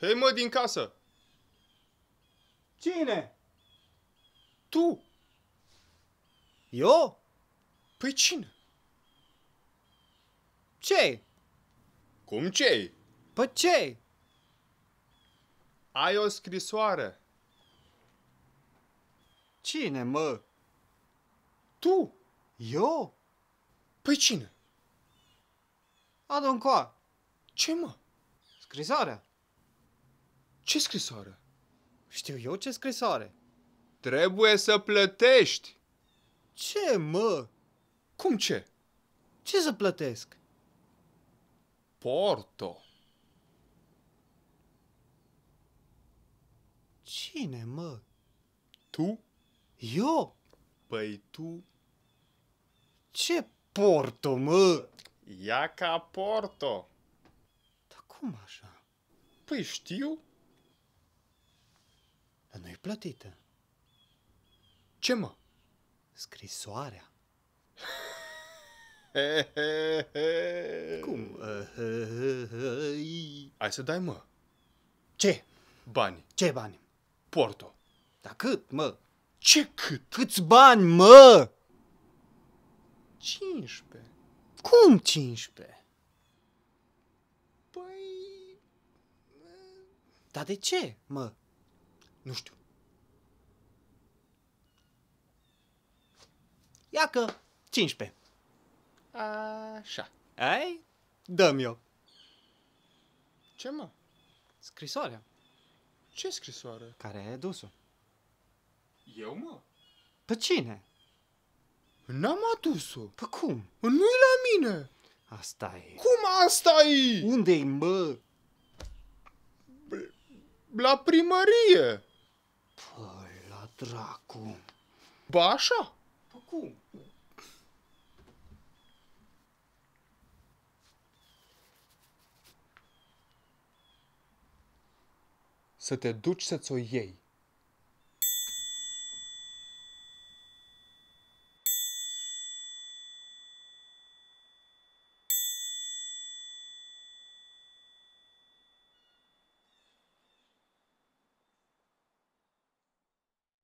Hei mă, din casă! Cine? Tu! Eu? Păi cine? ce Cum ce Păi ce Ai o scrisoare. Cine, mă? Tu! Eu? Păi cine? Aduncoa. Ce, mă? Scrisoarea. Ce scrisoare? Știu eu ce scrisoare. Trebuie să plătești. Ce, mă? Cum ce? Ce să plătesc? Porto. Cine, mă? Tu? Eu? Păi tu? Ce Porto, mă? Ia ca Porto. Dar cum așa? Păi știu plătită. Ce mă? Scrisoarea. Cum? Hai să dai, mă. Ce? Bani. Ce bani? Porto. Dar cât, mă? Ce cât? Câți bani, mă? 15. Cum 15? Păi... Dar de ce, mă? Nu știu. Ia că 15. Așa. Ai? Dă-mi eu. Ce mă? Scrisoarea. Ce scrisoare? Care ai adus-o? Eu mă? Pe cine? N-am adus-o. Pe cum? Nu-i la mine. Asta e. Cum asta e? unde e mă? La primărie. Păi, la dracu. Ba așa. Pe cum? să te duci să-ți o iei.